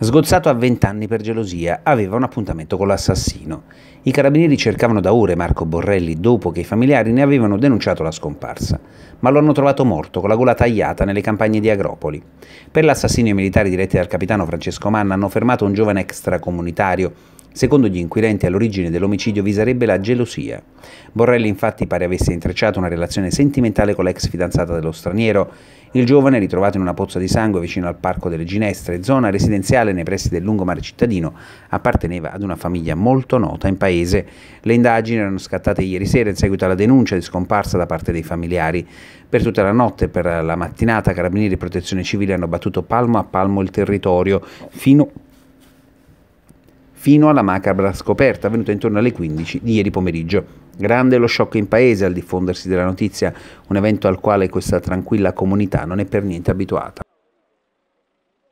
Sgozzato a 20 anni per gelosia, aveva un appuntamento con l'assassino. I carabinieri cercavano da ore Marco Borrelli dopo che i familiari ne avevano denunciato la scomparsa, ma lo hanno trovato morto con la gola tagliata nelle campagne di Agropoli. Per l'assassinio i militari diretti dal capitano Francesco Manna hanno fermato un giovane extracomunitario Secondo gli inquirenti all'origine dell'omicidio vi sarebbe la gelosia. Borrelli infatti pare avesse intrecciato una relazione sentimentale con l'ex fidanzata dello straniero il giovane, ritrovato in una pozza di sangue vicino al Parco delle Ginestre, zona residenziale nei pressi del lungomare cittadino, apparteneva ad una famiglia molto nota in paese. Le indagini erano scattate ieri sera in seguito alla denuncia di scomparsa da parte dei familiari. Per tutta la notte e per la mattinata Carabinieri e Protezione Civile hanno battuto palmo a palmo il territorio fino a fino alla macabra scoperta avvenuta intorno alle 15 di ieri pomeriggio. Grande lo shock in paese al diffondersi della notizia, un evento al quale questa tranquilla comunità non è per niente abituata.